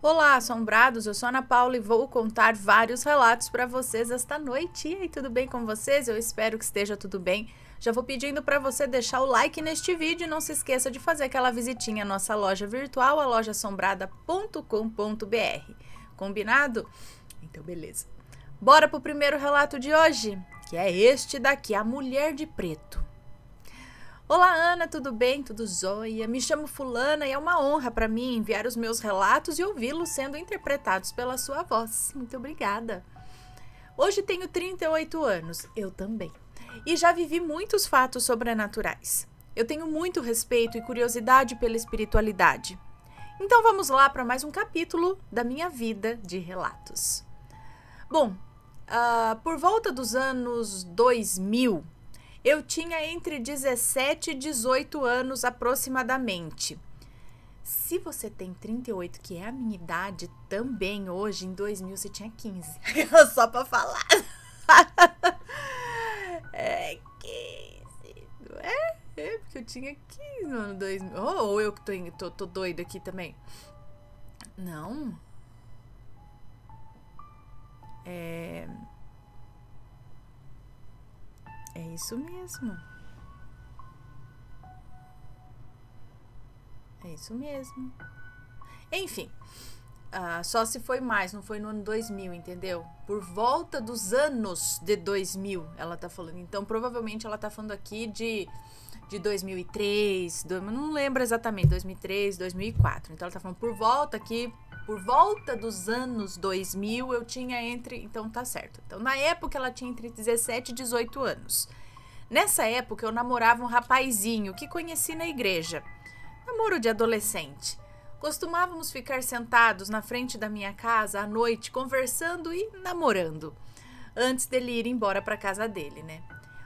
Olá, assombrados! Eu sou Ana Paula e vou contar vários relatos para vocês esta noite. E aí, tudo bem com vocês? Eu espero que esteja tudo bem. Já vou pedindo para você deixar o like neste vídeo e não se esqueça de fazer aquela visitinha à nossa loja virtual, a lojasombrada.com.br. Combinado? Então, beleza. Bora pro primeiro relato de hoje, que é este daqui, a mulher de preto. Olá, Ana, tudo bem? Tudo jóia? Me chamo Fulana e é uma honra para mim enviar os meus relatos e ouvi-los sendo interpretados pela sua voz. Muito obrigada. Hoje tenho 38 anos, eu também, e já vivi muitos fatos sobrenaturais. Eu tenho muito respeito e curiosidade pela espiritualidade. Então vamos lá para mais um capítulo da minha vida de relatos. Bom, uh, por volta dos anos 2000, eu tinha entre 17 e 18 anos aproximadamente. Se você tem 38, que é a minha idade também hoje, em 2000 você tinha 15. Só pra falar. é 15, é? É, porque eu tinha 15 no ano 2000. Ou oh, eu que tô, tô, tô doida aqui também. Não. É... É isso mesmo. É isso mesmo. Enfim, uh, só se foi mais, não foi no ano 2000, entendeu? Por volta dos anos de 2000, ela tá falando. Então, provavelmente ela tá falando aqui de, de 2003, do, não lembro exatamente, 2003, 2004. Então, ela tá falando por volta aqui por volta dos anos 2000, eu tinha entre. Então tá certo. Então na época ela tinha entre 17 e 18 anos. Nessa época eu namorava um rapazinho que conheci na igreja. Namoro de adolescente. Costumávamos ficar sentados na frente da minha casa à noite conversando e namorando, antes dele ir embora para casa dele, né?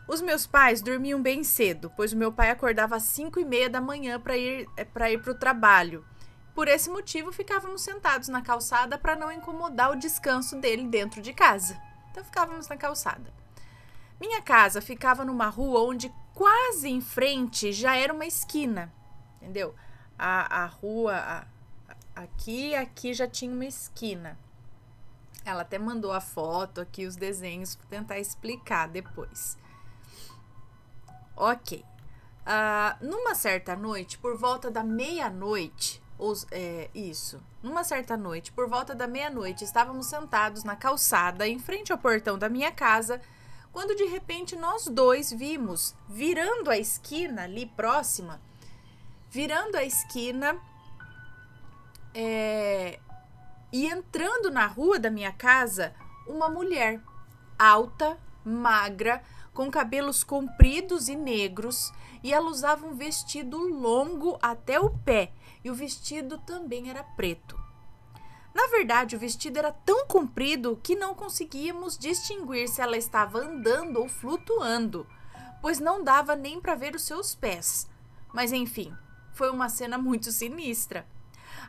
Os meus pais dormiam bem cedo, pois o meu pai acordava às 5 e meia da manhã para ir eh, para ir para o trabalho. Por esse motivo, ficávamos sentados na calçada para não incomodar o descanso dele dentro de casa. Então ficávamos na calçada. Minha casa ficava numa rua onde quase em frente já era uma esquina, entendeu? A, a rua a, aqui, aqui já tinha uma esquina. Ela até mandou a foto aqui, os desenhos, para tentar explicar depois. Ok. Uh, numa certa noite, por volta da meia-noite, os, é, isso. Numa certa noite, por volta da meia-noite, estávamos sentados na calçada em frente ao portão da minha casa, quando de repente nós dois vimos, virando a esquina ali próxima, virando a esquina é, e entrando na rua da minha casa, uma mulher alta, magra, com cabelos compridos e negros, e ela usava um vestido longo até o pé e o vestido também era preto. Na verdade, o vestido era tão comprido que não conseguíamos distinguir se ela estava andando ou flutuando, pois não dava nem para ver os seus pés. Mas enfim, foi uma cena muito sinistra.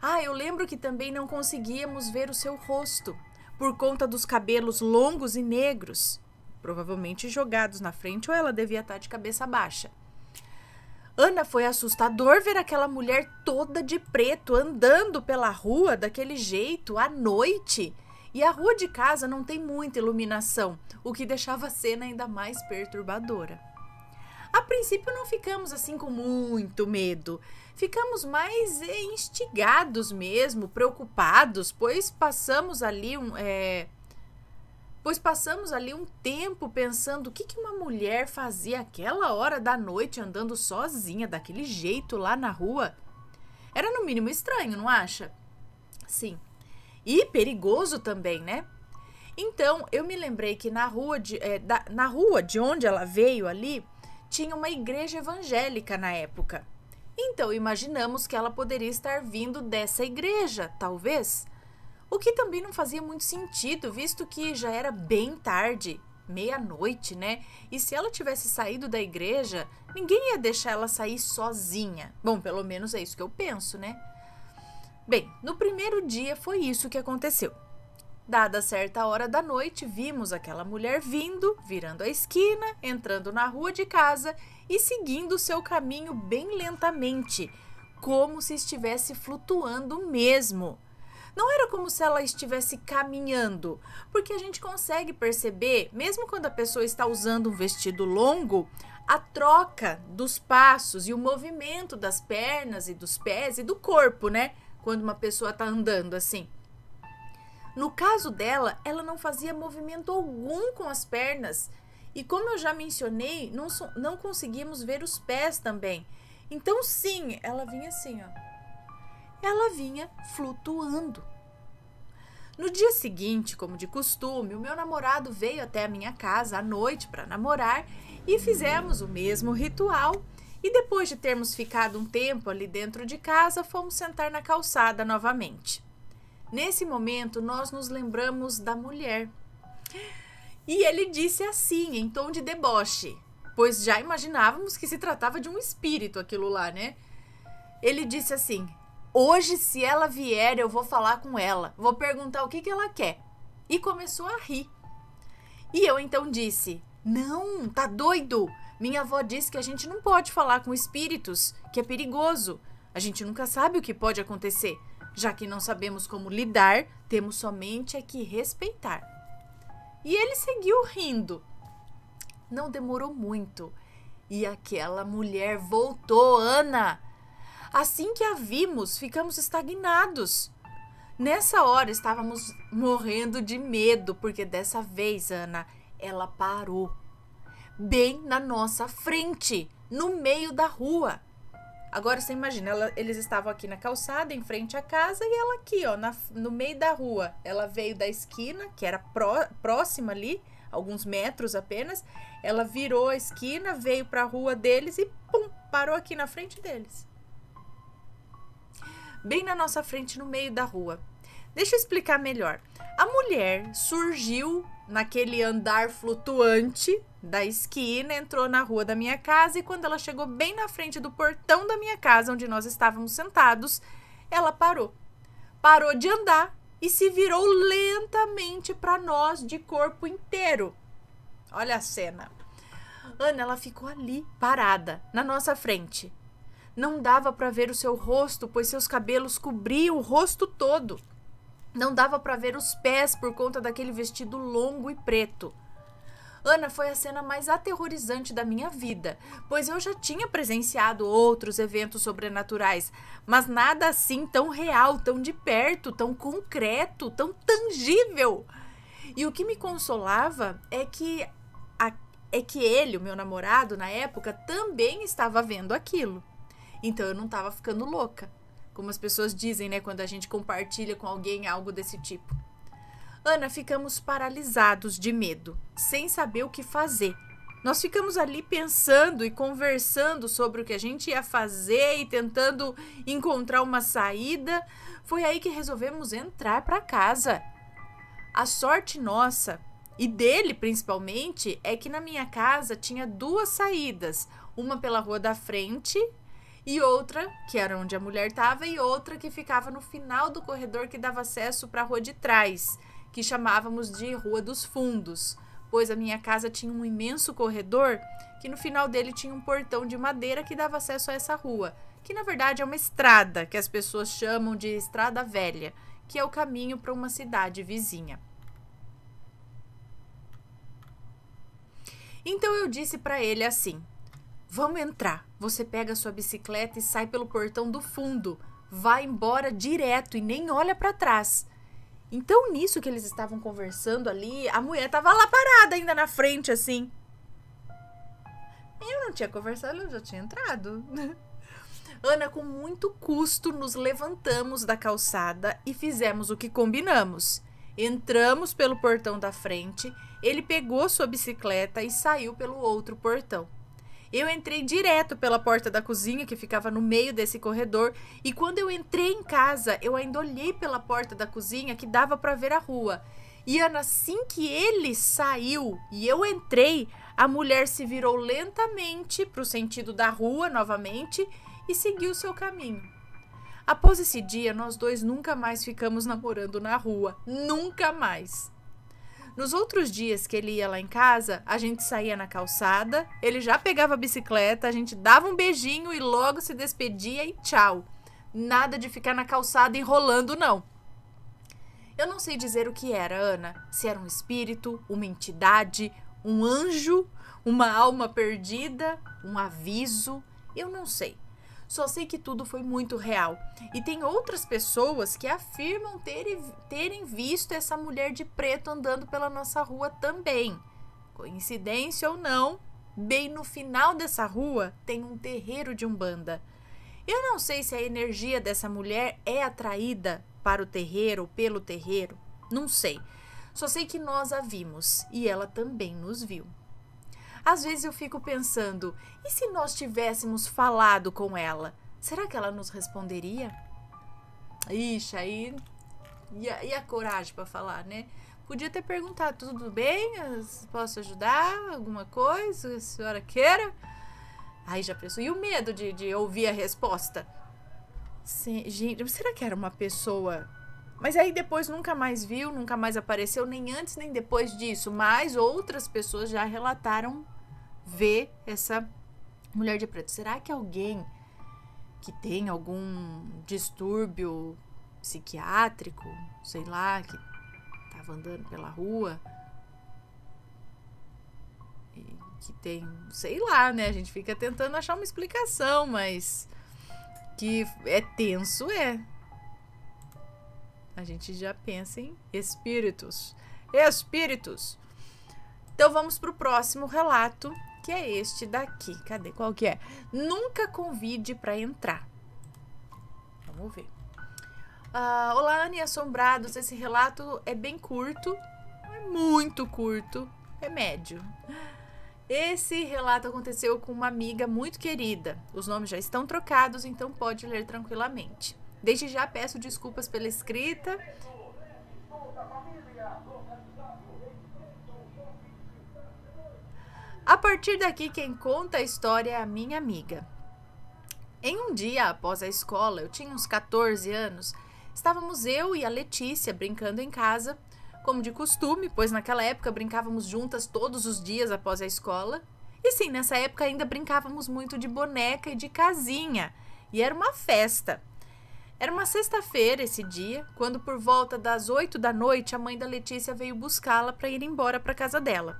Ah, eu lembro que também não conseguíamos ver o seu rosto, por conta dos cabelos longos e negros, provavelmente jogados na frente ou ela devia estar tá de cabeça baixa. Ana foi assustador ver aquela mulher toda de preto andando pela rua daquele jeito à noite. E a rua de casa não tem muita iluminação, o que deixava a cena ainda mais perturbadora. A princípio não ficamos assim com muito medo. Ficamos mais eh, instigados mesmo, preocupados, pois passamos ali um, é, pois passamos ali um tempo pensando o que, que uma mulher fazia aquela hora da noite andando sozinha daquele jeito lá na rua. Era no mínimo estranho, não acha? Sim. E perigoso também, né? Então eu me lembrei que na rua de, é, da, na rua de onde ela veio ali tinha uma igreja evangélica na época. Então imaginamos que ela poderia estar vindo dessa igreja, talvez. O que também não fazia muito sentido, visto que já era bem tarde, meia-noite, né? E se ela tivesse saído da igreja, ninguém ia deixar ela sair sozinha. Bom, pelo menos é isso que eu penso, né? Bem, no primeiro dia foi isso que aconteceu. Dada certa hora da noite, vimos aquela mulher vindo, virando a esquina, entrando na rua de casa e seguindo seu caminho bem lentamente, como se estivesse flutuando mesmo. Não era como se ela estivesse caminhando, porque a gente consegue perceber, mesmo quando a pessoa está usando um vestido longo, a troca dos passos e o movimento das pernas e dos pés e do corpo, né? Quando uma pessoa está andando assim. No caso dela, ela não fazia movimento algum com as pernas. E como eu já mencionei, não, não conseguimos ver os pés também. Então, sim, ela vinha assim, ó ela vinha flutuando. No dia seguinte, como de costume, o meu namorado veio até a minha casa à noite para namorar e fizemos o mesmo ritual. E depois de termos ficado um tempo ali dentro de casa, fomos sentar na calçada novamente. Nesse momento, nós nos lembramos da mulher. E ele disse assim, em tom de deboche, pois já imaginávamos que se tratava de um espírito aquilo lá, né? Ele disse assim: Hoje, se ela vier, eu vou falar com ela, vou perguntar o que, que ela quer. E começou a rir. E eu então disse: Não, tá doido? Minha avó disse que a gente não pode falar com espíritos, que é perigoso. A gente nunca sabe o que pode acontecer. Já que não sabemos como lidar, temos somente a é que respeitar. E ele seguiu rindo. Não demorou muito. E aquela mulher voltou, Ana! Assim que a vimos, ficamos estagnados. Nessa hora estávamos morrendo de medo, porque dessa vez, Ana, ela parou. Bem na nossa frente, no meio da rua. Agora você imagina, ela, eles estavam aqui na calçada, em frente à casa, e ela aqui, ó, na, no meio da rua. Ela veio da esquina, que era pró, próxima ali, alguns metros apenas. Ela virou a esquina, veio para a rua deles e pum, parou aqui na frente deles bem na nossa frente, no meio da rua. Deixa eu explicar melhor. A mulher surgiu naquele andar flutuante da esquina, entrou na rua da minha casa e quando ela chegou bem na frente do portão da minha casa, onde nós estávamos sentados, ela parou. Parou de andar e se virou lentamente para nós de corpo inteiro. Olha a cena. Ana, ela ficou ali, parada, na nossa frente. Não dava para ver o seu rosto, pois seus cabelos cobriam o rosto todo. Não dava para ver os pés por conta daquele vestido longo e preto. Ana foi a cena mais aterrorizante da minha vida, pois eu já tinha presenciado outros eventos sobrenaturais, mas nada assim tão real, tão de perto, tão concreto, tão tangível. E o que me consolava é que a, é que ele, o meu namorado na época, também estava vendo aquilo. Então eu não tava ficando louca, como as pessoas dizem, né, quando a gente compartilha com alguém algo desse tipo. Ana, ficamos paralisados de medo, sem saber o que fazer. Nós ficamos ali pensando e conversando sobre o que a gente ia fazer e tentando encontrar uma saída. Foi aí que resolvemos entrar para casa. A sorte nossa e dele principalmente é que na minha casa tinha duas saídas, uma pela rua da frente e outra que era onde a mulher estava e outra que ficava no final do corredor que dava acesso para a rua de trás, que chamávamos de Rua dos Fundos, pois a minha casa tinha um imenso corredor que no final dele tinha um portão de madeira que dava acesso a essa rua, que na verdade é uma estrada que as pessoas chamam de Estrada Velha, que é o caminho para uma cidade vizinha. Então eu disse para ele assim: Vamos entrar. Você pega a sua bicicleta e sai pelo portão do fundo. Vai embora direto e nem olha para trás. Então, nisso que eles estavam conversando ali, a mulher tava lá parada ainda na frente, assim. Eu não tinha conversado, eu já tinha entrado. Ana, com muito custo, nos levantamos da calçada e fizemos o que combinamos. Entramos pelo portão da frente, ele pegou sua bicicleta e saiu pelo outro portão. Eu entrei direto pela porta da cozinha, que ficava no meio desse corredor, e quando eu entrei em casa, eu ainda olhei pela porta da cozinha, que dava para ver a rua. E Ana, assim que ele saiu e eu entrei, a mulher se virou lentamente para o sentido da rua novamente e seguiu seu caminho. Após esse dia, nós dois nunca mais ficamos namorando na rua. Nunca mais. Nos outros dias que ele ia lá em casa, a gente saía na calçada, ele já pegava a bicicleta, a gente dava um beijinho e logo se despedia e tchau. Nada de ficar na calçada enrolando, não. Eu não sei dizer o que era, Ana. Se era um espírito, uma entidade, um anjo, uma alma perdida, um aviso. Eu não sei. Só sei que tudo foi muito real. E tem outras pessoas que afirmam ter, terem visto essa mulher de preto andando pela nossa rua também. Coincidência ou não, bem no final dessa rua tem um terreiro de umbanda. Eu não sei se a energia dessa mulher é atraída para o terreiro pelo terreiro, não sei. Só sei que nós a vimos e ela também nos viu. Às vezes eu fico pensando: e se nós tivéssemos falado com ela? Será que ela nos responderia? Ixi, aí. E a, e a coragem para falar, né? Podia ter perguntado: tudo bem? Posso ajudar? Alguma coisa? A senhora queira? Aí já pensou. E o medo de, de ouvir a resposta? Sim gente, será que era uma pessoa mas aí depois nunca mais viu, nunca mais apareceu, nem antes nem depois disso. Mas outras pessoas já relataram vê essa mulher de preto. Será que alguém que tem algum distúrbio psiquiátrico, sei lá, que tava andando pela rua, que tem, sei lá, né? A gente fica tentando achar uma explicação, mas que é tenso, é. A gente já pensa em espíritos. Espíritos! Então vamos para o próximo relato que é este daqui. Cadê? Qual que é? Nunca convide para entrar. Vamos ver. Uh, Olá, Anne Assombrados. Esse relato é bem curto. É muito curto. É médio. Esse relato aconteceu com uma amiga muito querida. Os nomes já estão trocados, então pode ler tranquilamente. Desde já peço desculpas pela escrita. A partir daqui, quem conta a história é a minha amiga. Em um dia após a escola, eu tinha uns 14 anos, estávamos eu e a Letícia brincando em casa, como de costume, pois naquela época brincávamos juntas todos os dias após a escola. E sim, nessa época ainda brincávamos muito de boneca e de casinha, e era uma festa. Era uma sexta-feira esse dia, quando por volta das 8 da noite a mãe da Letícia veio buscá-la para ir embora para casa dela.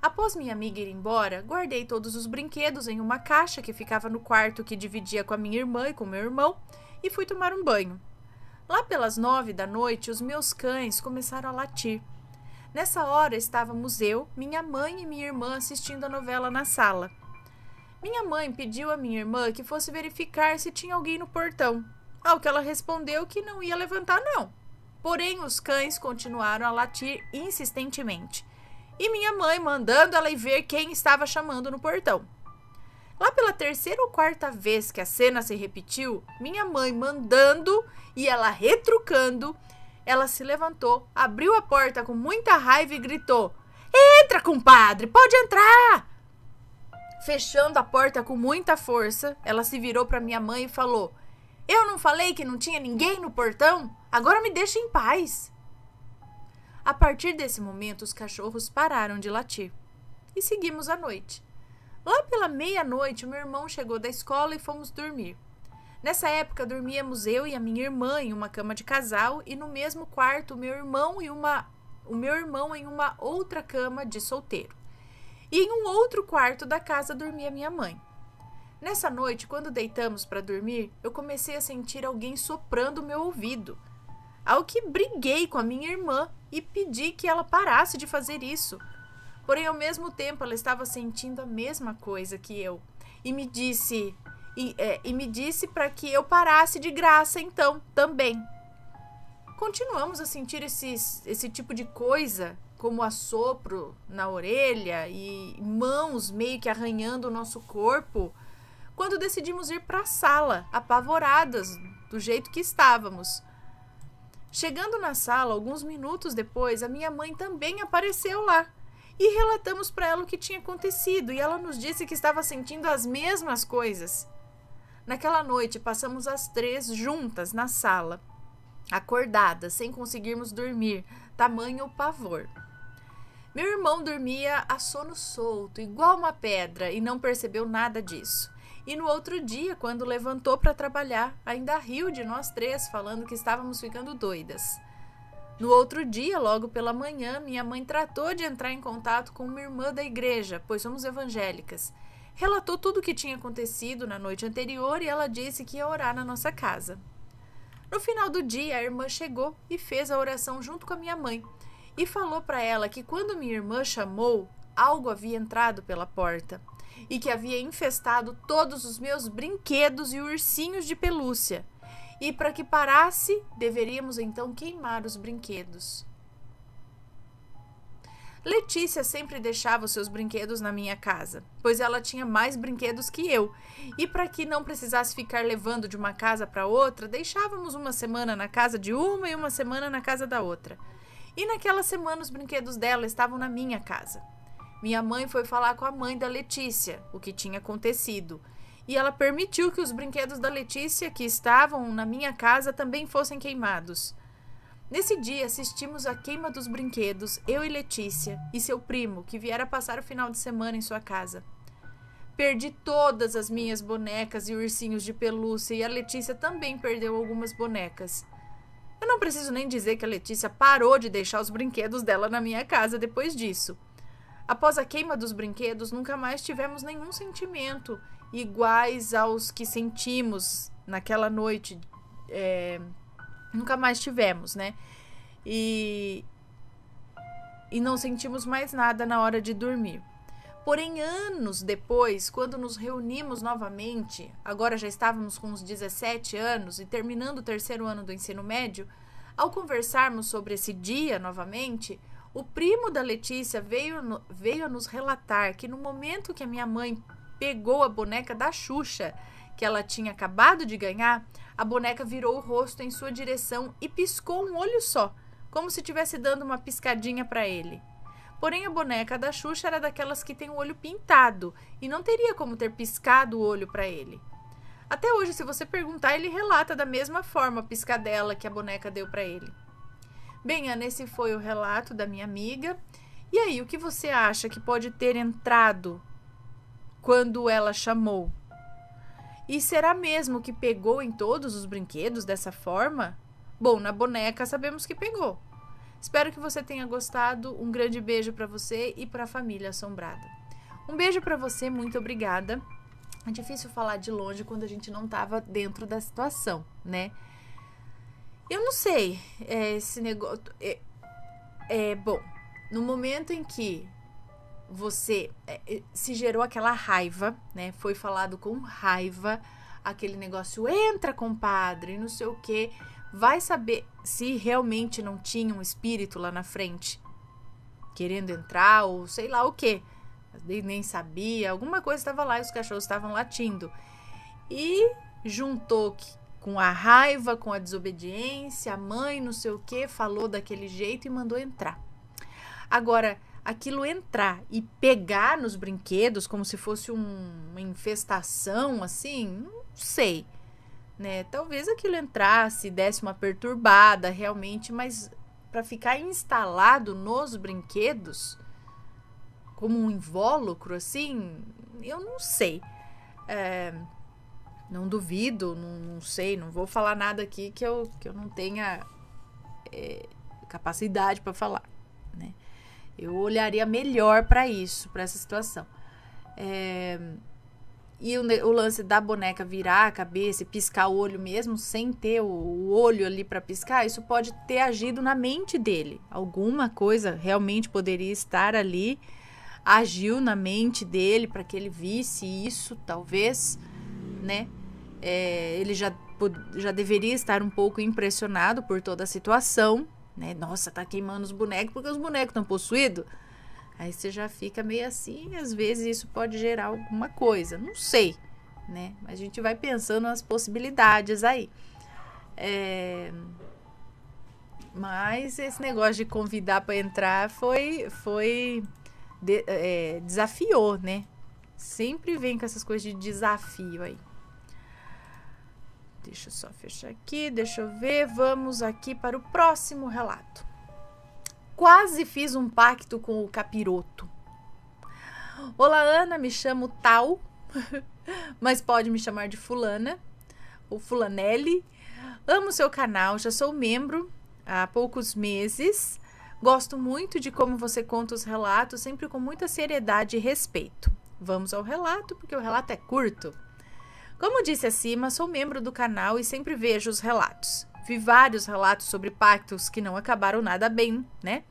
Após minha amiga ir embora, guardei todos os brinquedos em uma caixa que ficava no quarto que dividia com a minha irmã e com meu irmão e fui tomar um banho. Lá pelas nove da noite, os meus cães começaram a latir. Nessa hora estávamos eu, minha mãe e minha irmã assistindo a novela na sala. Minha mãe pediu a minha irmã que fosse verificar se tinha alguém no portão, ao que ela respondeu que não ia levantar, não. Porém, os cães continuaram a latir insistentemente e minha mãe mandando ela ir ver quem estava chamando no portão. Lá pela terceira ou quarta vez que a cena se repetiu, minha mãe mandando e ela retrucando, ela se levantou, abriu a porta com muita raiva e gritou: Entra, compadre, pode entrar! Fechando a porta com muita força, ela se virou para minha mãe e falou: Eu não falei que não tinha ninguém no portão? Agora me deixa em paz. A partir desse momento, os cachorros pararam de latir. E seguimos à noite. Lá pela meia-noite, meu irmão chegou da escola e fomos dormir. Nessa época, dormíamos eu e a minha irmã em uma cama de casal e no mesmo quarto, meu irmão e uma o meu irmão em uma outra cama de solteiro. E em um outro quarto da casa dormia minha mãe. Nessa noite, quando deitamos para dormir, eu comecei a sentir alguém soprando o meu ouvido, ao que briguei com a minha irmã e pedi que ela parasse de fazer isso. Porém, ao mesmo tempo, ela estava sentindo a mesma coisa que eu e me disse e, é, e me disse para que eu parasse de graça então também. Continuamos a sentir esses, esse tipo de coisa, como assopro na orelha e mãos meio que arranhando o nosso corpo, quando decidimos ir para a sala, apavoradas do jeito que estávamos. Chegando na sala, alguns minutos depois, a minha mãe também apareceu lá. E relatamos para ela o que tinha acontecido, e ela nos disse que estava sentindo as mesmas coisas. Naquela noite, passamos as três juntas na sala, acordadas, sem conseguirmos dormir, tamanho pavor. Meu irmão dormia a sono solto, igual uma pedra, e não percebeu nada disso. E no outro dia, quando levantou para trabalhar, ainda riu de nós três, falando que estávamos ficando doidas. No outro dia, logo pela manhã, minha mãe tratou de entrar em contato com uma irmã da igreja, pois somos evangélicas. Relatou tudo o que tinha acontecido na noite anterior e ela disse que ia orar na nossa casa. No final do dia, a irmã chegou e fez a oração junto com a minha mãe e falou para ela que quando minha irmã chamou, algo havia entrado pela porta e que havia infestado todos os meus brinquedos e ursinhos de pelúcia. E para que parasse, deveríamos então queimar os brinquedos. Letícia sempre deixava os seus brinquedos na minha casa, pois ela tinha mais brinquedos que eu, e para que não precisasse ficar levando de uma casa para outra, deixávamos uma semana na casa de uma e uma semana na casa da outra. E naquela semana os brinquedos dela estavam na minha casa. Minha mãe foi falar com a mãe da Letícia o que tinha acontecido. E ela permitiu que os brinquedos da Letícia, que estavam na minha casa, também fossem queimados. Nesse dia, assistimos à queima dos brinquedos, eu e Letícia e seu primo, que viera passar o final de semana em sua casa. Perdi todas as minhas bonecas e ursinhos de pelúcia, e a Letícia também perdeu algumas bonecas. Eu não preciso nem dizer que a Letícia parou de deixar os brinquedos dela na minha casa depois disso. Após a queima dos brinquedos, nunca mais tivemos nenhum sentimento iguais aos que sentimos naquela noite. É, nunca mais tivemos, né? E, e não sentimos mais nada na hora de dormir. Porém, anos depois, quando nos reunimos novamente, agora já estávamos com uns 17 anos e terminando o terceiro ano do ensino médio, ao conversarmos sobre esse dia novamente, o primo da Letícia veio, veio a nos relatar que no momento que a minha mãe pegou a boneca da Xuxa, que ela tinha acabado de ganhar, a boneca virou o rosto em sua direção e piscou um olho só, como se estivesse dando uma piscadinha para ele. Porém, a boneca da Xuxa era daquelas que tem o olho pintado e não teria como ter piscado o olho para ele. Até hoje, se você perguntar, ele relata da mesma forma a piscadela que a boneca deu para ele. Bem, Ana, esse foi o relato da minha amiga. E aí, o que você acha que pode ter entrado quando ela chamou? E será mesmo que pegou em todos os brinquedos dessa forma? Bom, na boneca sabemos que pegou. Espero que você tenha gostado. Um grande beijo para você e para a família assombrada. Um beijo para você, muito obrigada. É difícil falar de longe quando a gente não estava dentro da situação, né? Eu não sei. É, esse negócio. É, é, bom, no momento em que você é, é, se gerou aquela raiva, né? Foi falado com raiva, aquele negócio entra, compadre, não sei o que. Vai saber se realmente não tinha um espírito lá na frente querendo entrar ou sei lá o que. Nem sabia, alguma coisa estava lá e os cachorros estavam latindo. E juntou que com a raiva, com a desobediência, a mãe não sei o que falou daquele jeito e mandou entrar. Agora, aquilo entrar e pegar nos brinquedos como se fosse um, uma infestação, assim, não sei. Né? Talvez aquilo entrasse, desse uma perturbada realmente, mas para ficar instalado nos brinquedos como um invólucro, assim, eu não sei. É não duvido, não, não, sei, não vou falar nada aqui que eu, que eu não tenha é, capacidade para falar, né? Eu olharia melhor para isso, para essa situação. É, e o, o, lance da boneca virar a cabeça e piscar o olho mesmo, sem ter o, o olho ali para piscar, isso pode ter agido na mente dele. Alguma coisa realmente poderia estar ali, agiu na mente dele para que ele visse isso, talvez, né? é, ele já, já deveria estar um pouco impressionado por toda a situação, né? Nossa, tá queimando os bonecos porque os bonecos estão possuídos. Aí você já fica meio assim, às vezes isso pode gerar alguma coisa, não sei, né? Mas a gente vai pensando nas possibilidades aí. É... Mas esse negócio de convidar para entrar foi, foi de, é, desafiou, né? Sempre vem com essas coisas de desafio aí. Deixa eu só fechar aqui, deixa eu ver. Vamos aqui para o próximo relato. Quase fiz um pacto com o capiroto. Olá, Ana, me chamo Tal, mas pode me chamar de Fulana ou Fulanelli. Amo seu canal, já sou membro há poucos meses. Gosto muito de como você conta os relatos, sempre com muita seriedade e respeito. Vamos ao relato, porque o relato é curto. Como disse acima, sou membro do canal e sempre vejo os relatos. Vi vários relatos sobre pactos que não acabaram nada bem, né?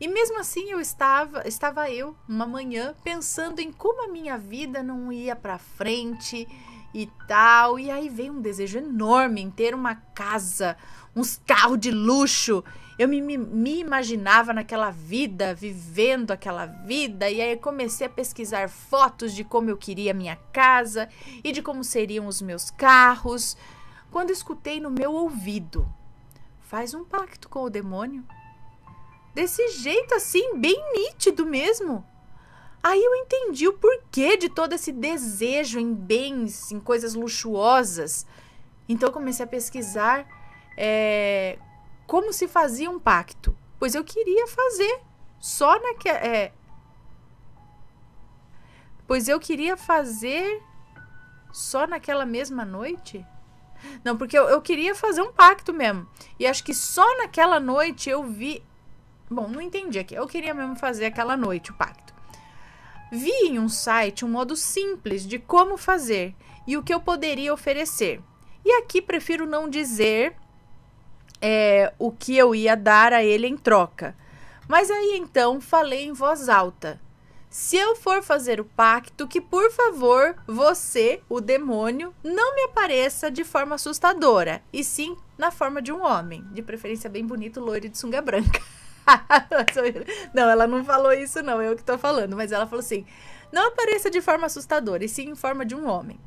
E mesmo assim eu estava, estava eu, uma manhã, pensando em como a minha vida não ia para frente e tal. E aí veio um desejo enorme em ter uma casa, uns carros de luxo eu me, me, imaginava naquela vida, vivendo aquela vida, e aí comecei a pesquisar fotos de como eu queria minha casa e de como seriam os meus carros. Quando escutei no meu ouvido, faz um pacto com o demônio. Desse jeito assim, bem nítido mesmo. Aí eu entendi o porquê de todo esse desejo em bens, em coisas luxuosas. Então comecei a pesquisar é, como se fazia um pacto? Pois eu queria fazer. Só na que é, Pois eu queria fazer só naquela mesma noite? Não, porque eu, eu, queria fazer um pacto mesmo. E acho que só naquela noite eu vi. Bom, não entendi aqui. Eu queria mesmo fazer aquela noite o pacto. Vi em um site um modo simples de como fazer e o que eu poderia oferecer. E aqui prefiro não dizer é, o que eu ia dar a ele em troca. Mas aí então falei em voz alta: Se eu for fazer o pacto, que por favor você, o demônio, não me apareça de forma assustadora, e sim na forma de um homem, de preferência bem bonito, loiro e de sunga branca. não, ela não falou isso, não, é eu que tô falando, mas ela falou assim: Não apareça de forma assustadora, e sim em forma de um homem.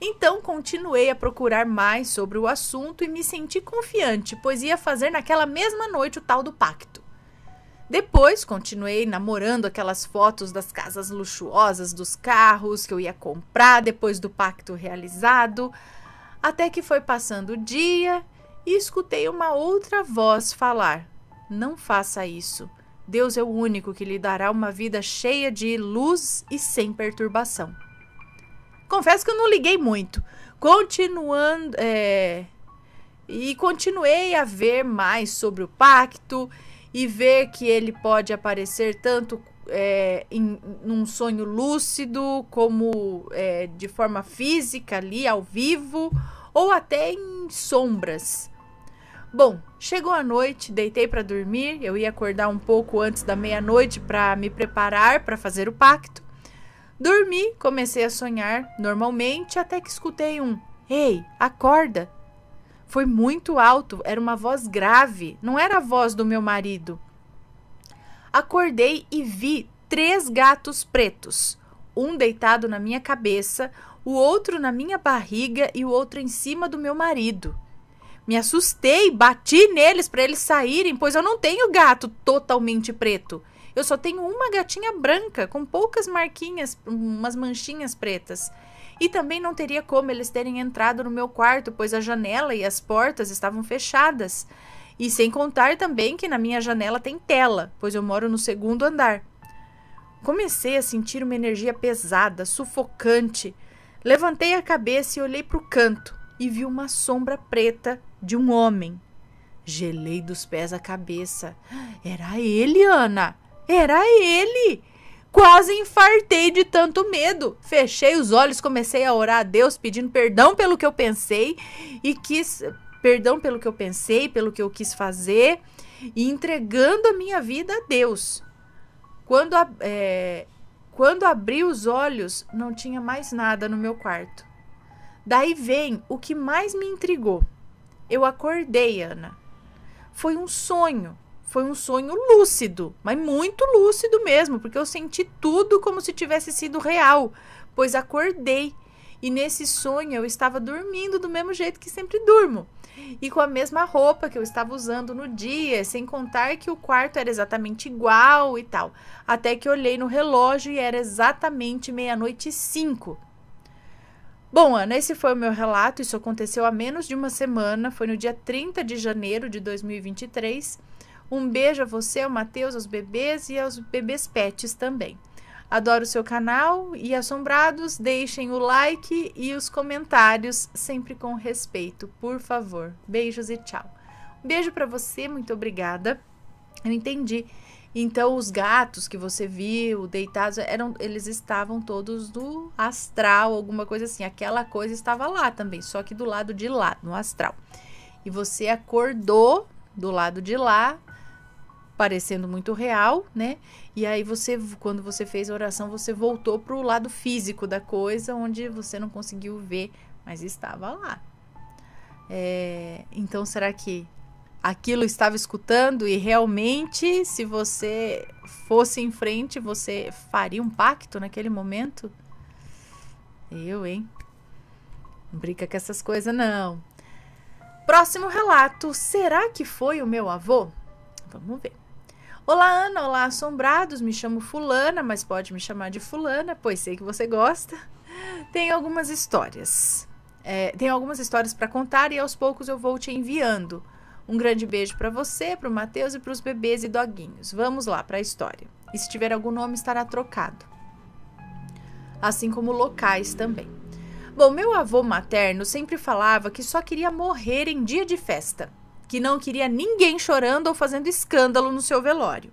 Então continuei a procurar mais sobre o assunto e me senti confiante, pois ia fazer naquela mesma noite o tal do pacto. Depois continuei namorando aquelas fotos das casas luxuosas, dos carros que eu ia comprar depois do pacto realizado, até que foi passando o dia e escutei uma outra voz falar: Não faça isso. Deus é o único que lhe dará uma vida cheia de luz e sem perturbação. Confesso que eu não liguei muito. Continuando. É... E continuei a ver mais sobre o pacto e ver que ele pode aparecer tanto é, em, num sonho lúcido, como é, de forma física ali ao vivo, ou até em sombras. Bom, chegou a noite, deitei para dormir. Eu ia acordar um pouco antes da meia-noite para me preparar para fazer o pacto. Dormi, comecei a sonhar normalmente até que escutei um: Ei, acorda! Foi muito alto, era uma voz grave, não era a voz do meu marido. Acordei e vi três gatos pretos, um deitado na minha cabeça, o outro na minha barriga e o outro em cima do meu marido. Me assustei, bati neles para eles saírem, pois eu não tenho gato totalmente preto. Eu só tenho uma gatinha branca, com poucas marquinhas, umas manchinhas pretas. E também não teria como eles terem entrado no meu quarto, pois a janela e as portas estavam fechadas. E sem contar também que na minha janela tem tela, pois eu moro no segundo andar. Comecei a sentir uma energia pesada, sufocante. Levantei a cabeça e olhei para o canto e vi uma sombra preta de um homem. Gelei dos pés à cabeça. Era ele, Ana! Era ele! Quase infartei de tanto medo. Fechei os olhos, comecei a orar a Deus, pedindo perdão pelo que eu pensei e quis. Perdão pelo que eu pensei, pelo que eu quis fazer e entregando a minha vida a Deus. Quando, é, quando abri os olhos, não tinha mais nada no meu quarto. Daí vem o que mais me intrigou. Eu acordei, Ana. Foi um sonho foi um sonho lúcido, mas muito lúcido mesmo, porque eu senti tudo como se tivesse sido real, pois acordei. E nesse sonho eu estava dormindo do mesmo jeito que sempre durmo, e com a mesma roupa que eu estava usando no dia, sem contar que o quarto era exatamente igual e tal. Até que olhei no relógio e era exatamente meia-noite e cinco. Bom, Ana, esse foi o meu relato. Isso aconteceu há menos de uma semana, foi no dia 30 de janeiro de 2023. Um beijo a você, ao Matheus, aos bebês e aos bebês pets também. Adoro o seu canal e assombrados, deixem o like e os comentários sempre com respeito, por favor. Beijos e tchau. Um beijo para você, muito obrigada. Eu entendi. Então os gatos que você viu deitados eram eles estavam todos do astral, alguma coisa assim. Aquela coisa estava lá também, só que do lado de lá, no astral. E você acordou do lado de lá parecendo muito real, né? E aí você, quando você fez a oração, você voltou para o lado físico da coisa, onde você não conseguiu ver, mas estava lá. É, então, será que aquilo estava escutando e realmente, se você fosse em frente, você faria um pacto naquele momento? Eu, hein? Não brinca com essas coisas, não. Próximo relato: será que foi o meu avô? Vamos ver. Olá, Ana, olá, assombrados. Me chamo Fulana, mas pode me chamar de Fulana, pois sei que você gosta. Tem algumas histórias. É, tem algumas histórias para contar e aos poucos eu vou te enviando. Um grande beijo para você, para o Matheus e para os bebês e doguinhos. Vamos lá para a história. E se tiver algum nome, estará trocado. Assim como locais também. Bom, meu avô materno sempre falava que só queria morrer em dia de festa que não queria ninguém chorando ou fazendo escândalo no seu velório.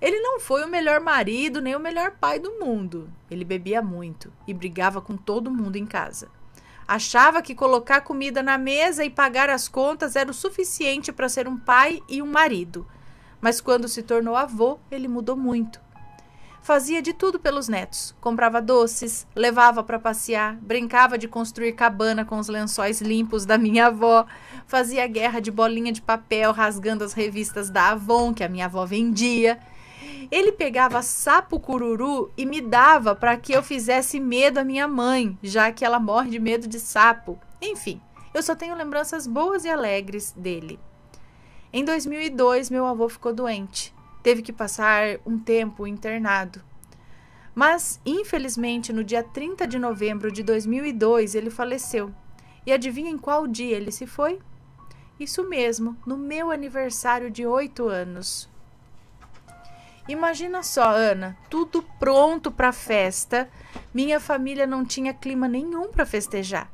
Ele não foi o melhor marido nem o melhor pai do mundo. Ele bebia muito e brigava com todo mundo em casa. Achava que colocar comida na mesa e pagar as contas era o suficiente para ser um pai e um marido. Mas quando se tornou avô, ele mudou muito. Fazia de tudo pelos netos. Comprava doces, levava para passear, brincava de construir cabana com os lençóis limpos da minha avó, fazia guerra de bolinha de papel rasgando as revistas da Avon que a minha avó vendia. Ele pegava sapo cururu e me dava para que eu fizesse medo à minha mãe, já que ela morre de medo de sapo. Enfim, eu só tenho lembranças boas e alegres dele. Em 2002, meu avô ficou doente Teve que passar um tempo internado. Mas, infelizmente, no dia 30 de novembro de 2002, ele faleceu. E adivinha em qual dia ele se foi? Isso mesmo, no meu aniversário de 8 anos. Imagina só, Ana, tudo pronto para festa. Minha família não tinha clima nenhum para festejar.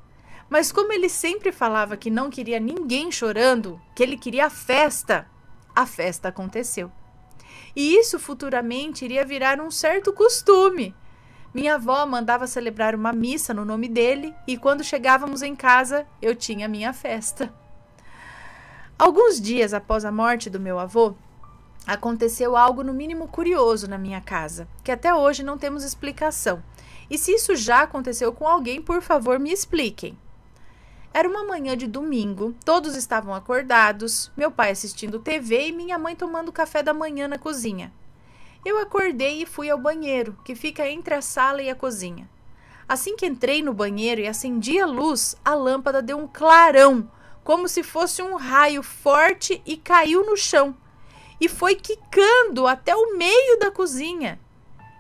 Mas como ele sempre falava que não queria ninguém chorando, que ele queria a festa, a festa aconteceu. E isso futuramente iria virar um certo costume. Minha avó mandava celebrar uma missa no nome dele e quando chegávamos em casa, eu tinha minha festa. Alguns dias após a morte do meu avô, aconteceu algo no mínimo curioso na minha casa, que até hoje não temos explicação. E se isso já aconteceu com alguém, por favor, me expliquem. Era uma manhã de domingo, todos estavam acordados, meu pai assistindo TV e minha mãe tomando café da manhã na cozinha. Eu acordei e fui ao banheiro, que fica entre a sala e a cozinha. Assim que entrei no banheiro e acendi a luz, a lâmpada deu um clarão, como se fosse um raio forte e caiu no chão. E foi quicando até o meio da cozinha.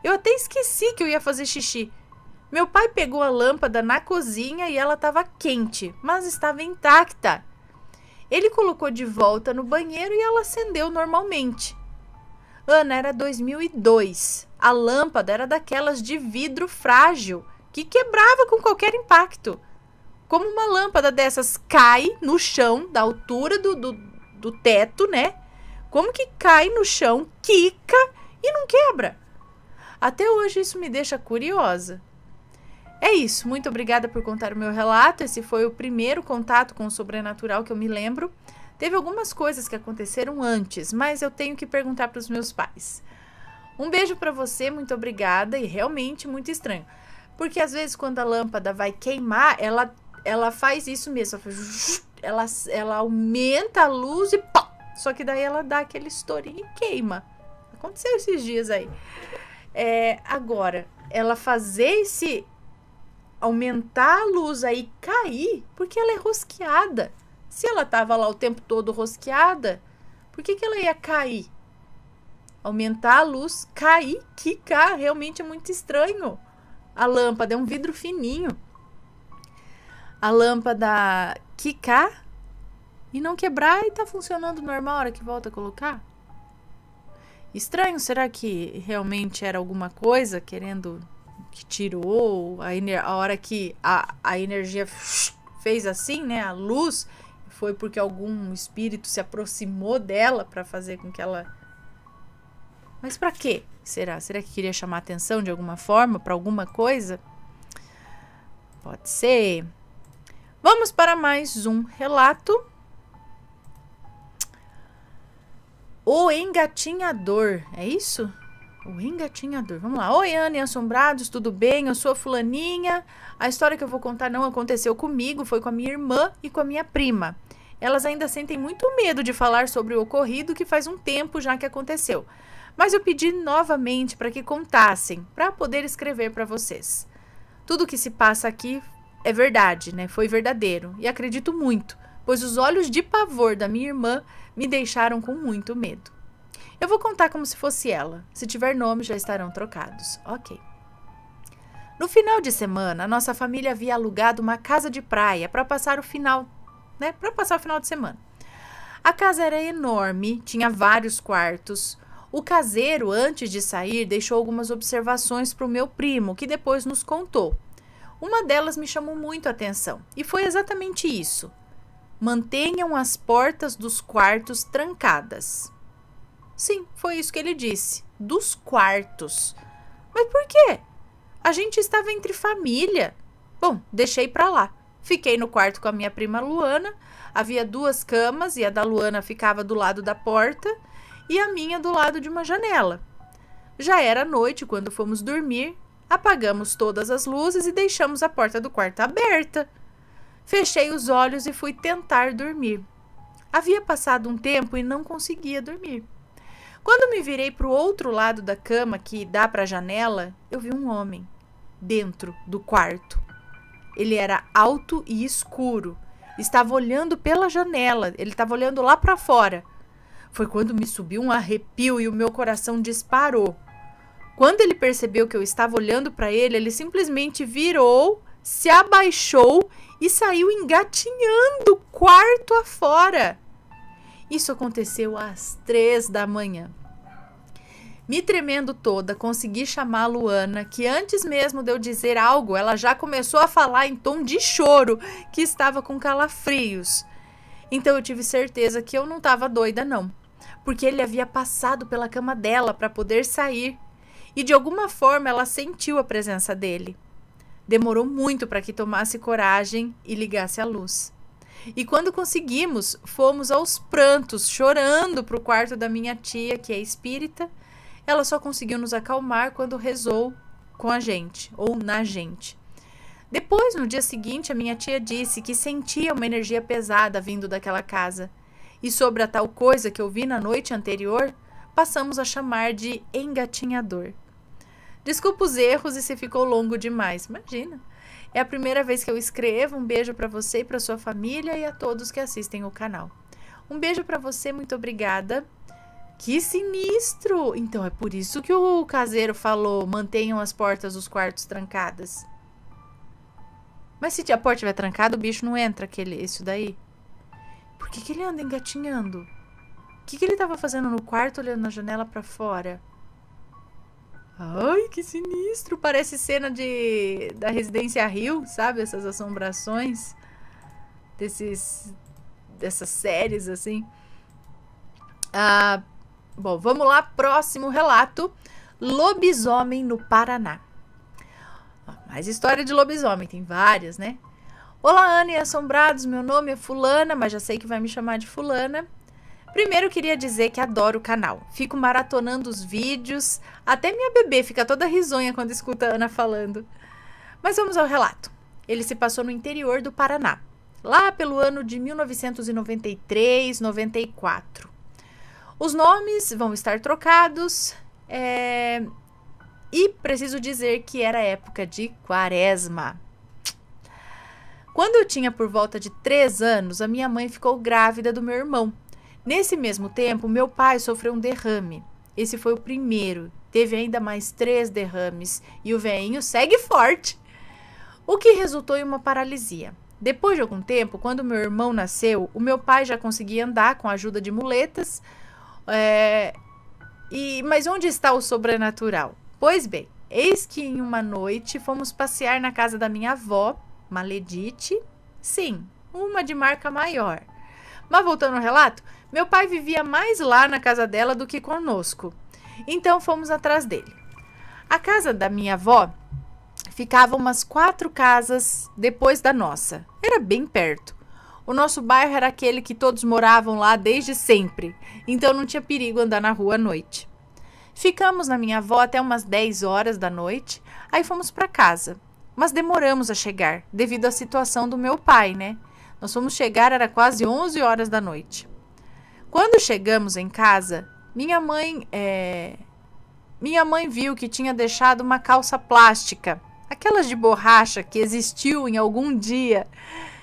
Eu até esqueci que eu ia fazer xixi, meu pai pegou a lâmpada na cozinha e ela estava quente, mas estava intacta. Ele colocou de volta no banheiro e ela acendeu normalmente. Ana, era 2002. A lâmpada era daquelas de vidro frágil, que quebrava com qualquer impacto. Como uma lâmpada dessas cai no chão, da altura do, do, do teto, né? Como que cai no chão, quica e não quebra? Até hoje isso me deixa curiosa. É isso. Muito obrigada por contar o meu relato. Esse foi o primeiro contato com o sobrenatural que eu me lembro. Teve algumas coisas que aconteceram antes, mas eu tenho que perguntar para os meus pais. Um beijo para você, muito obrigada e realmente muito estranho. Porque às vezes quando a lâmpada vai queimar, ela ela faz isso mesmo. Ela, ela aumenta a luz e pá! Só que daí ela dá aquele estourinho e queima. Aconteceu esses dias aí. É, agora, ela fazer esse aumentar a luz aí cair porque ela é rosqueada. Se ela estava lá o tempo todo rosqueada, por que, que ela ia cair? Aumentar a luz, cair, quicar, realmente é muito estranho. A lâmpada é um vidro fininho. A lâmpada quicar e não quebrar e tá funcionando normal a hora que volta a colocar. Estranho, será que realmente era alguma coisa querendo que tirou, a, a hora que a, a energia fez assim, né? A luz foi porque algum espírito se aproximou dela para fazer com que ela. Mas para quê? Será? Será que queria chamar atenção de alguma forma para alguma coisa? Pode ser. Vamos para mais um relato. O engatinhador, é isso? O engatinhador. Vamos lá. Oi, Ana e Assombrados, tudo bem? Eu sou a fulaninha. A história que eu vou contar não aconteceu comigo, foi com a minha irmã e com a minha prima. Elas ainda sentem muito medo de falar sobre o ocorrido que faz um tempo já que aconteceu. Mas eu pedi novamente para que contassem, para poder escrever para vocês. Tudo que se passa aqui é verdade, né? Foi verdadeiro e acredito muito, pois os olhos de pavor da minha irmã me deixaram com muito medo. Eu vou contar como se fosse ela. Se tiver nome, já estarão trocados. Ok. No final de semana, a nossa família havia alugado uma casa de praia para passar o final, né? Para passar o final de semana. A casa era enorme, tinha vários quartos. O caseiro, antes de sair, deixou algumas observações para o meu primo, que depois nos contou. Uma delas me chamou muito a atenção e foi exatamente isso: mantenham as portas dos quartos trancadas. Sim, foi isso que ele disse. Dos quartos. Mas por quê? A gente estava entre família. Bom, deixei para lá. Fiquei no quarto com a minha prima Luana. Havia duas camas e a da Luana ficava do lado da porta e a minha do lado de uma janela. Já era noite quando fomos dormir. Apagamos todas as luzes e deixamos a porta do quarto aberta. Fechei os olhos e fui tentar dormir. Havia passado um tempo e não conseguia dormir. Quando me virei para o outro lado da cama que dá para a janela, eu vi um homem dentro do quarto. Ele era alto e escuro. Estava olhando pela janela, ele estava olhando lá para fora. Foi quando me subiu um arrepio e o meu coração disparou. Quando ele percebeu que eu estava olhando para ele, ele simplesmente virou, se abaixou e saiu engatinhando quarto afora. Isso aconteceu às três da manhã. Me tremendo toda, consegui chamar Luana, que antes mesmo de eu dizer algo, ela já começou a falar em tom de choro, que estava com calafrios. Então eu tive certeza que eu não estava doida, não, porque ele havia passado pela cama dela para poder sair e de alguma forma ela sentiu a presença dele. Demorou muito para que tomasse coragem e ligasse a luz. E quando conseguimos, fomos aos prantos, chorando para o quarto da minha tia, que é espírita. Ela só conseguiu nos acalmar quando rezou com a gente, ou na gente. Depois, no dia seguinte, a minha tia disse que sentia uma energia pesada vindo daquela casa. E sobre a tal coisa que eu vi na noite anterior, passamos a chamar de engatinhador. Desculpa os erros e se ficou longo demais, imagina. É a primeira vez que eu escrevo. Um beijo para você e para sua família e a todos que assistem o canal. Um beijo para você, muito obrigada. Que sinistro! Então é por isso que o caseiro falou: mantenham as portas dos quartos trancadas. Mas se a porta estiver trancada, o bicho não entra, aquele, isso daí. Por que, que ele anda engatinhando? O que, que ele estava fazendo no quarto olhando na janela para fora? Ai, que sinistro! Parece cena de da Residência Rio, sabe? Essas assombrações desses dessas séries assim. Ah, bom, vamos lá, próximo relato: lobisomem no Paraná. mais história de lobisomem, tem várias, né? Olá, Ana e Assombrados, meu nome é Fulana, mas já sei que vai me chamar de Fulana. Primeiro queria dizer que adoro o canal. Fico maratonando os vídeos, até minha bebê fica toda risonha quando escuta a Ana falando. Mas vamos ao relato. Ele se passou no interior do Paraná, lá pelo ano de 1993, 94. Os nomes vão estar trocados. É... E preciso dizer que era época de quaresma. Quando eu tinha por volta de 3 anos, a minha mãe ficou grávida do meu irmão, Nesse mesmo tempo, meu pai sofreu um derrame. Esse foi o primeiro. Teve ainda mais três derrames e o veinho segue forte, o que resultou em uma paralisia. Depois de algum tempo, quando meu irmão nasceu, o meu pai já conseguia andar com a ajuda de muletas. É... E... Mas onde está o sobrenatural? Pois bem, eis que em uma noite fomos passear na casa da minha avó, Maledite. Sim, uma de marca maior. Mas voltando ao relato, meu pai vivia mais lá na casa dela do que conosco. Então fomos atrás dele. A casa da minha avó ficava umas quatro casas depois da nossa. Era bem perto. O nosso bairro era aquele que todos moravam lá desde sempre, então não tinha perigo andar na rua à noite. Ficamos na minha avó até umas 10 horas da noite, aí fomos para casa. Mas demoramos a chegar, devido à situação do meu pai, né? Nós fomos chegar, era quase 11 horas da noite. Quando chegamos em casa, minha mãe é... Minha mãe viu que tinha deixado uma calça plástica, aquelas de borracha que existiu em algum dia.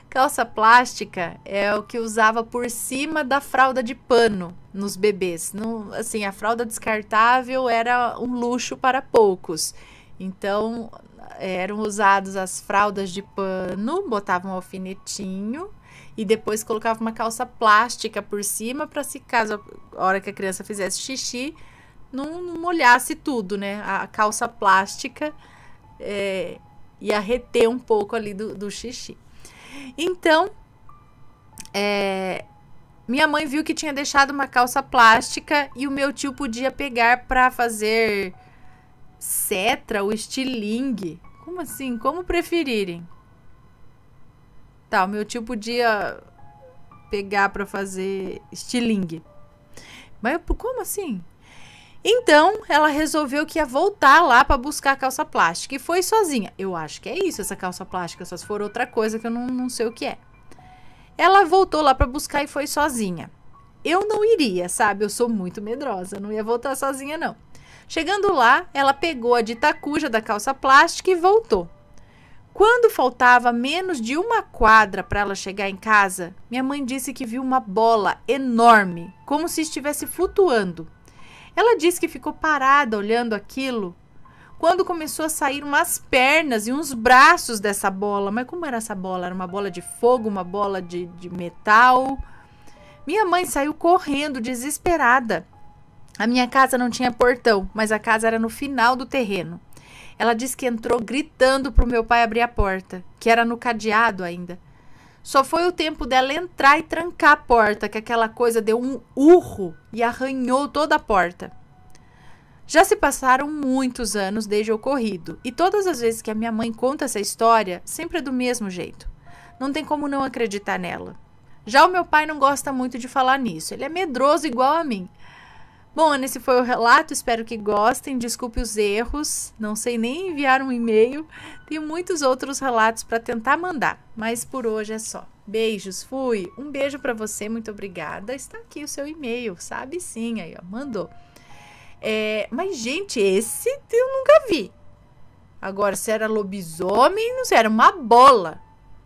Calça plástica é o que usava por cima da fralda de pano nos bebês. Não, assim, a fralda descartável era um luxo para poucos. Então, eram usados as fraldas de pano, botavam um alfinetinho e depois colocava uma calça plástica por cima para se caso a hora que a criança fizesse xixi não, não molhasse tudo, né? A calça plástica é, ia reter um pouco ali do, do xixi. Então, é, minha mãe viu que tinha deixado uma calça plástica e o meu tio podia pegar para fazer setra ou estilingue. Como assim? Como preferirem. Tá, o meu tio podia pegar para fazer estilingue. Mas como assim? Então, ela resolveu que ia voltar lá para buscar a calça plástica e foi sozinha. Eu acho que é isso, essa calça plástica, só se for outra coisa que eu não, não sei o que é. Ela voltou lá para buscar e foi sozinha. Eu não iria, sabe? Eu sou muito medrosa, não ia voltar sozinha não. Chegando lá, ela pegou a ditacuja da calça plástica e voltou. Quando faltava menos de uma quadra para ela chegar em casa, minha mãe disse que viu uma bola enorme, como se estivesse flutuando. Ela disse que ficou parada olhando aquilo quando começou a sair umas pernas e uns braços dessa bola. Mas como era essa bola? Era uma bola de fogo, uma bola de, de metal? Minha mãe saiu correndo, desesperada. A minha casa não tinha portão, mas a casa era no final do terreno. Ela disse que entrou gritando para o meu pai abrir a porta, que era no cadeado ainda. Só foi o tempo dela entrar e trancar a porta, que aquela coisa deu um urro e arranhou toda a porta. Já se passaram muitos anos desde o ocorrido, e todas as vezes que a minha mãe conta essa história, sempre é do mesmo jeito. Não tem como não acreditar nela. Já o meu pai não gosta muito de falar nisso, ele é medroso igual a mim. Bom, Ana, esse foi o relato. Espero que gostem. Desculpe os erros. Não sei nem enviar um e-mail. Tem muitos outros relatos para tentar mandar, mas por hoje é só. Beijos, fui. Um beijo para você, muito obrigada. Está aqui o seu e-mail, sabe sim, aí ó, mandou. É, mas gente, esse eu nunca vi. Agora, se era lobisomem, não sei, era uma bola.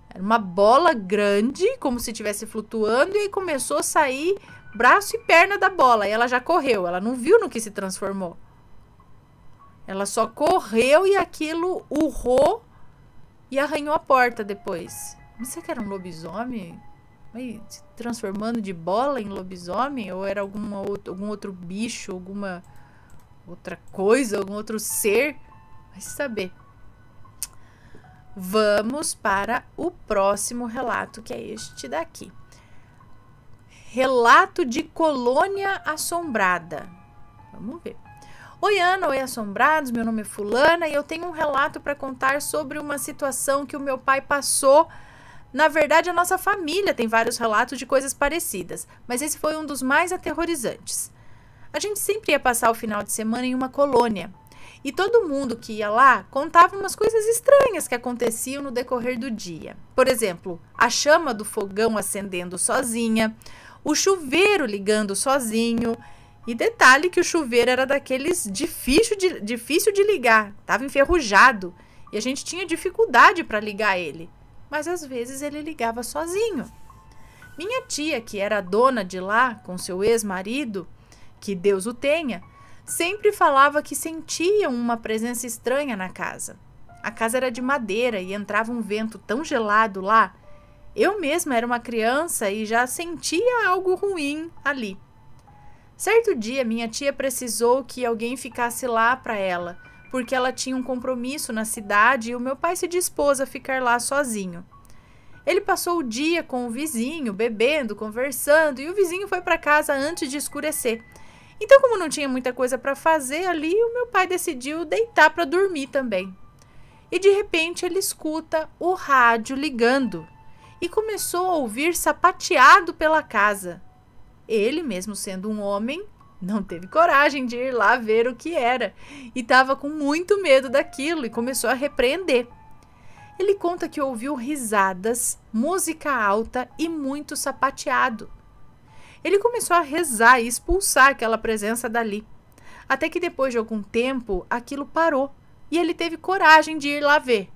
Era uma bola grande, como se estivesse flutuando, e aí começou a sair braço e perna da bola. E ela já correu, ela não viu no que se transformou. Ela só correu e aquilo urrou e arranhou a porta depois. Não sei que era um lobisomem? Se transformando de bola em lobisomem? Ou era alguma outro, algum outro bicho, alguma outra coisa, algum outro ser? Vai saber. Vamos para o próximo relato, que é este daqui. Relato de colônia assombrada. Vamos ver. Oi, Ana, oi, assombrados. Meu nome é Fulana e eu tenho um relato para contar sobre uma situação que o meu pai passou. Na verdade, a nossa família tem vários relatos de coisas parecidas, mas esse foi um dos mais aterrorizantes. A gente sempre ia passar o final de semana em uma colônia. E todo mundo que ia lá contava umas coisas estranhas que aconteciam no decorrer do dia. Por exemplo, a chama do fogão acendendo sozinha, o chuveiro ligando sozinho. E detalhe que o chuveiro era daqueles difícil de, difícil de ligar, estava enferrujado e a gente tinha dificuldade para ligar ele, mas às vezes ele ligava sozinho. Minha tia, que era dona de lá com seu ex-marido, que Deus o tenha, sempre falava que sentia uma presença estranha na casa. A casa era de madeira e entrava um vento tão gelado lá eu mesma era uma criança e já sentia algo ruim ali. Certo dia, minha tia precisou que alguém ficasse lá para ela, porque ela tinha um compromisso na cidade e o meu pai se dispôs a ficar lá sozinho. Ele passou o dia com o vizinho, bebendo, conversando, e o vizinho foi para casa antes de escurecer. Então, como não tinha muita coisa para fazer ali, o meu pai decidiu deitar para dormir também. E de repente ele escuta o rádio ligando e começou a ouvir sapateado pela casa. Ele, mesmo sendo um homem, não teve coragem de ir lá ver o que era e estava com muito medo daquilo e começou a repreender. Ele conta que ouviu risadas, música alta e muito sapateado. Ele começou a rezar e expulsar aquela presença dali. Até que depois de algum tempo, aquilo parou e ele teve coragem de ir lá ver.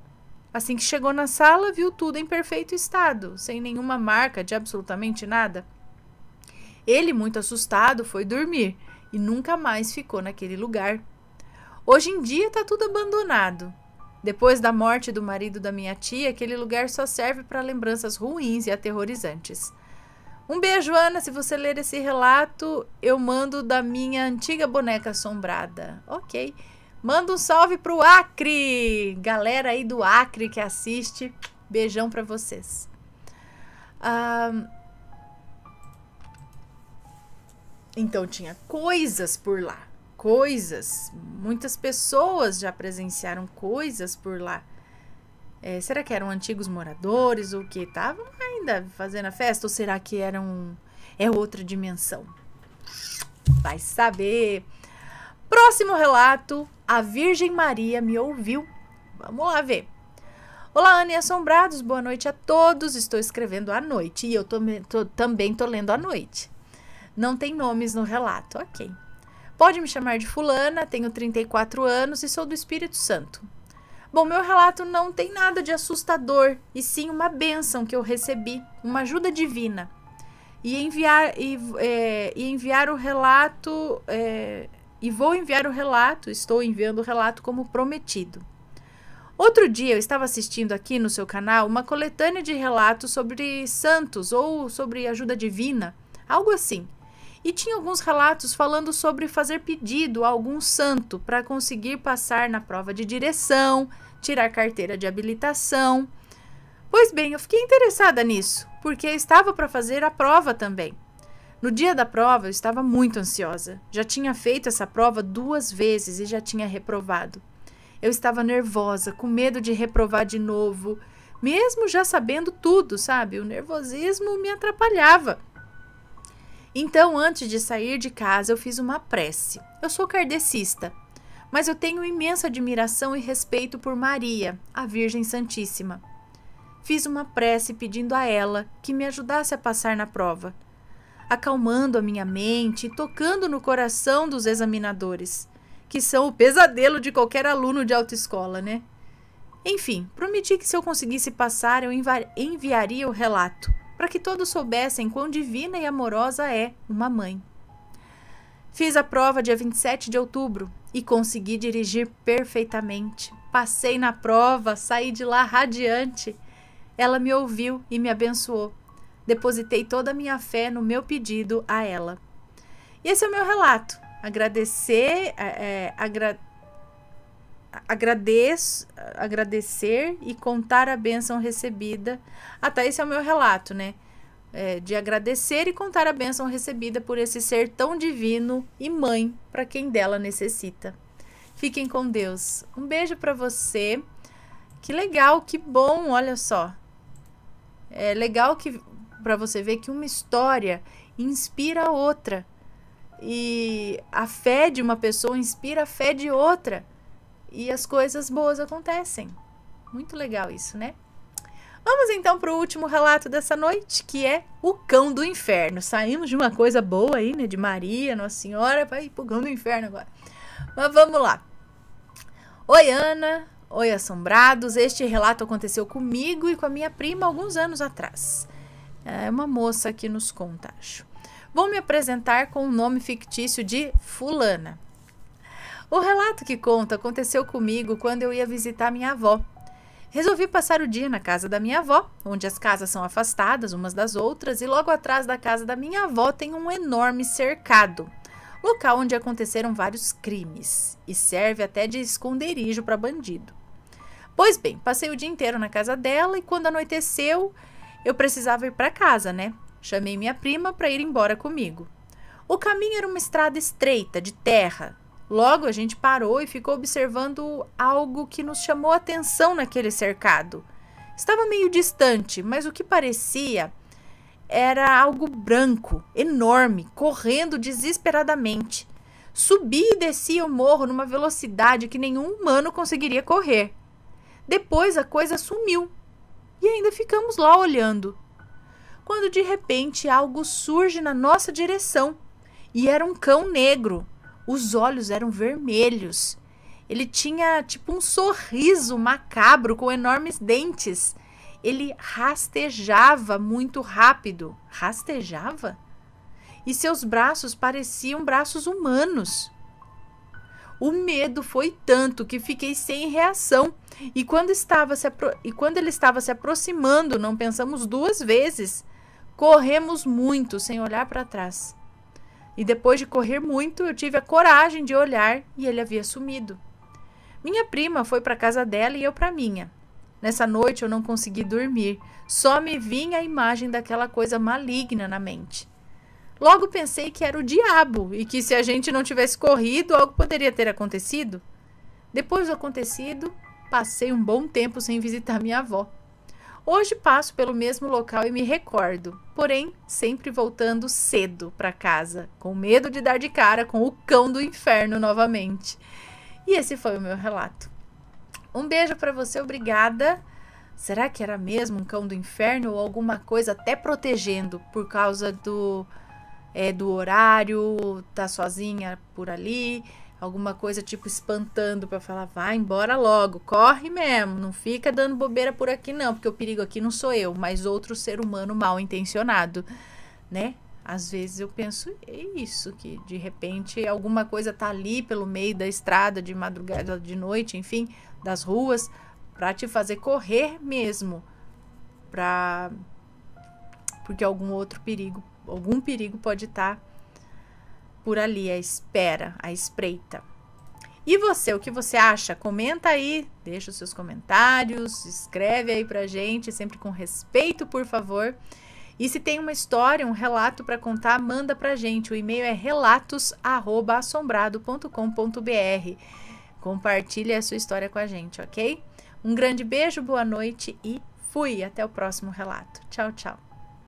Assim que chegou na sala, viu tudo em perfeito estado, sem nenhuma marca de absolutamente nada. Ele, muito assustado, foi dormir e nunca mais ficou naquele lugar. Hoje em dia está tudo abandonado. Depois da morte do marido da minha tia, aquele lugar só serve para lembranças ruins e aterrorizantes. Um beijo, Ana. Se você ler esse relato, eu mando da minha antiga boneca assombrada. Ok. Manda um salve pro Acre! Galera aí do Acre que assiste, beijão para vocês. então tinha coisas por lá, coisas. Muitas pessoas já presenciaram coisas por lá. É, será que eram antigos moradores ou que estavam ainda fazendo a festa? Ou será que eram é outra dimensão? Vai saber. Próximo relato: A Virgem Maria me ouviu. Vamos lá ver. Olá, Anne Assombrados, boa noite a todos. Estou escrevendo à noite e eu tô, tô, também estou lendo à noite. Não tem nomes no relato, ok. Pode me chamar de Fulana, tenho 34 anos e sou do Espírito Santo. Bom, meu relato não tem nada de assustador, e sim uma bênção que eu recebi, uma ajuda divina. E enviar, e, é, e enviar o relato. É, e vou enviar o relato, estou enviando o relato como prometido. Outro dia eu estava assistindo aqui no seu canal uma coletânea de relatos sobre santos ou sobre ajuda divina, algo assim. E tinha alguns relatos falando sobre fazer pedido a algum santo para conseguir passar na prova de direção, tirar carteira de habilitação. Pois bem, eu fiquei interessada nisso, porque estava para fazer a prova também. No dia da prova, eu estava muito ansiosa. Já tinha feito essa prova duas vezes e já tinha reprovado. Eu estava nervosa, com medo de reprovar de novo, mesmo já sabendo tudo, sabe? O nervosismo me atrapalhava. Então, antes de sair de casa, eu fiz uma prece. Eu sou kardecista, mas eu tenho imensa admiração e respeito por Maria, a Virgem Santíssima. Fiz uma prece pedindo a ela que me ajudasse a passar na prova acalmando a minha mente e tocando no coração dos examinadores, que são o pesadelo de qualquer aluno de autoescola, né? Enfim, prometi que se eu conseguisse passar, eu enviaria o relato, para que todos soubessem quão divina e amorosa é uma mãe. Fiz a prova dia 27 de outubro e consegui dirigir perfeitamente. Passei na prova, saí de lá radiante. Ela me ouviu e me abençoou. Depositei toda a minha fé no meu pedido a ela. E esse é o meu relato. Agradecer, é, é, agra, agradeço, agradecer e contar a bênção recebida. Até esse é o meu relato, né? É, de agradecer e contar a bênção recebida por esse ser tão divino e mãe para quem dela necessita. Fiquem com Deus. Um beijo para você. Que legal, que bom, olha só. É legal que para você ver que uma história inspira a outra. E a fé de uma pessoa inspira a fé de outra. E as coisas boas acontecem. Muito legal isso, né? Vamos então para o último relato dessa noite, que é o cão do inferno. Saímos de uma coisa boa aí, né? De Maria, Nossa Senhora, para ir pro cão do inferno agora. Mas vamos lá. Oi, Ana. Oi, assombrados. Este relato aconteceu comigo e com a minha prima alguns anos atrás. É uma moça que nos conta, acho. Vou me apresentar com o nome fictício de Fulana. O relato que conta aconteceu comigo quando eu ia visitar minha avó. Resolvi passar o dia na casa da minha avó, onde as casas são afastadas umas das outras, e logo atrás da casa da minha avó tem um enorme cercado local onde aconteceram vários crimes e serve até de esconderijo para bandido. Pois bem, passei o dia inteiro na casa dela e quando anoiteceu, eu precisava ir para casa, né? Chamei minha prima para ir embora comigo. O caminho era uma estrada estreita, de terra. Logo a gente parou e ficou observando algo que nos chamou a atenção naquele cercado. Estava meio distante, mas o que parecia era algo branco, enorme, correndo desesperadamente. Subia e descia o morro numa velocidade que nenhum humano conseguiria correr. Depois a coisa sumiu e ainda ficamos lá olhando. Quando de repente algo surge na nossa direção e era um cão negro. Os olhos eram vermelhos. Ele tinha tipo um sorriso macabro com enormes dentes. Ele rastejava muito rápido. Rastejava? E seus braços pareciam braços humanos. O medo foi tanto que fiquei sem reação. E quando, estava se e quando ele estava se aproximando, não pensamos duas vezes. Corremos muito, sem olhar para trás. E depois de correr muito, eu tive a coragem de olhar e ele havia sumido. Minha prima foi para casa dela e eu para minha. Nessa noite eu não consegui dormir, só me vinha a imagem daquela coisa maligna na mente. Logo pensei que era o diabo e que se a gente não tivesse corrido, algo poderia ter acontecido. Depois do acontecido, passei um bom tempo sem visitar minha avó. Hoje passo pelo mesmo local e me recordo, porém sempre voltando cedo para casa, com medo de dar de cara com o cão do inferno novamente. E esse foi o meu relato. Um beijo para você, obrigada. Será que era mesmo um cão do inferno ou alguma coisa até protegendo por causa do é, do horário, tá sozinha por ali, alguma coisa tipo espantando para falar, vai embora logo, corre mesmo, não fica dando bobeira por aqui não, porque o perigo aqui não sou eu, mas outro ser humano mal intencionado, né? Às vezes eu penso é isso, que de repente alguma coisa tá ali pelo meio da estrada, de madrugada, de noite, enfim, das ruas, para te fazer correr mesmo, para porque algum outro perigo algum perigo pode estar tá por ali, à espera, à espreita. E você, o que você acha? Comenta aí, deixa os seus comentários, escreve aí pra gente, sempre com respeito, por favor. E se tem uma história, um relato para contar, manda pra gente. O e-mail é relatos@assombrado.com.br. Compartilhe a sua história com a gente, ok? Um grande beijo, boa noite e fui até o próximo relato. Tchau, tchau.